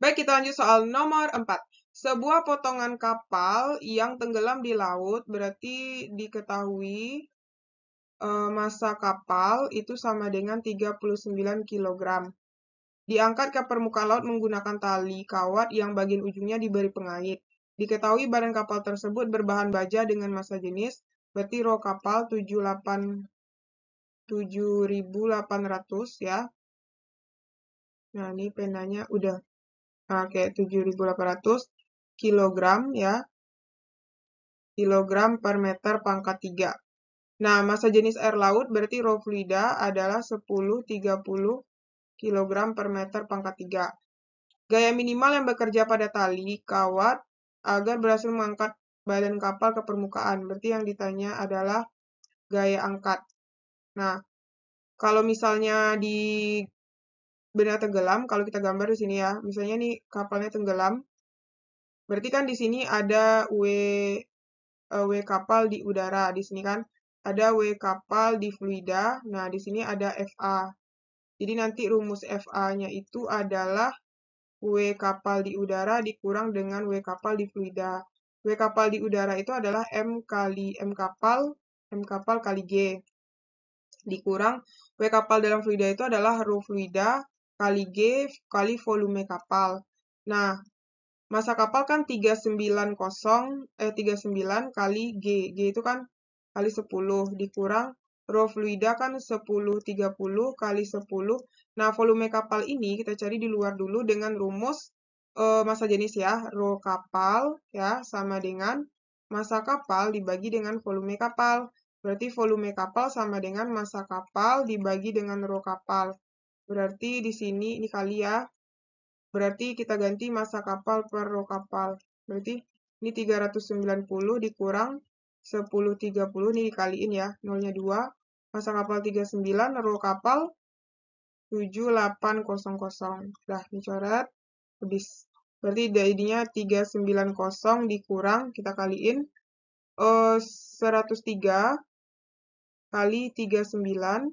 Baik, kita lanjut soal nomor 4. Sebuah potongan kapal yang tenggelam di laut berarti diketahui e, masa kapal itu sama dengan 39 kg. Diangkat ke permukaan laut menggunakan tali kawat yang bagian ujungnya diberi pengait. Diketahui badan kapal tersebut berbahan baja dengan massa jenis, berarti roh kapal 78 7800 ya. Nah, ini penanya udah kayak 7.800 kilogram ya kilogram per meter pangkat 3. Nah, masa jenis air laut berarti rho fluida adalah 1030 30 kg per meter pangkat 3. Gaya minimal yang bekerja pada tali, kawat, agar berhasil mengangkat badan kapal ke permukaan. Berarti yang ditanya adalah gaya angkat. Nah, kalau misalnya di benar tenggelam, kalau kita gambar di sini ya, misalnya nih kapalnya tenggelam, berarti kan di sini ada W, e, W kapal di udara, di sini kan ada W kapal di fluida, nah di sini ada FA. Jadi nanti rumus FA-nya itu adalah W kapal di udara dikurang dengan W kapal di fluida. W kapal di udara itu adalah M kali M kapal, M kapal kali G. Dikurang W kapal dalam fluida itu adalah rho fluida kali G kali volume kapal. Nah, masa kapal kan 390 eh 39 kali G. G itu kan kali 10 dikurang rho fluida kan 10 30 kali 10. Nah, volume kapal ini kita cari di luar dulu dengan rumus eh, massa jenis ya, rho kapal ya sama dengan masa kapal dibagi dengan volume kapal. Berarti volume kapal sama dengan masa kapal dibagi dengan rho kapal. Berarti di sini ini kali ya. Berarti kita ganti masa kapal per row kapal. Berarti ini 390 dikurang 1030, ini dikaliin ya. Nolnya 2. Masa kapal 39, row kapal 7800. Nah, dicoret. Habis. Berarti jadinya 390 dikurang kita kaliin uh, eh, 103 kali 39